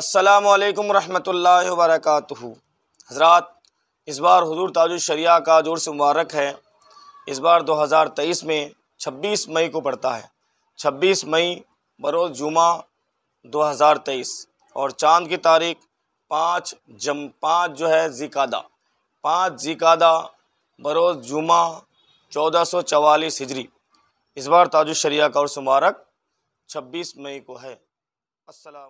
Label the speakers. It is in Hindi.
Speaker 1: असलकम वरहमल वरक हज़रात इस बार हजूर शरिया का जोर से मुबारक है इस बार 2023 में 26 मई को पड़ता है 26 मई बरोज़ जुमा 2023 और चांद की तारीख पाँच जम पाँच जो है जिकादा पाँच जिकादा बरोज़ जुमा चौदह सौ चवालीस हिजरी इस बार ताजुशरिया का और मुबारक 26 मई को है असलम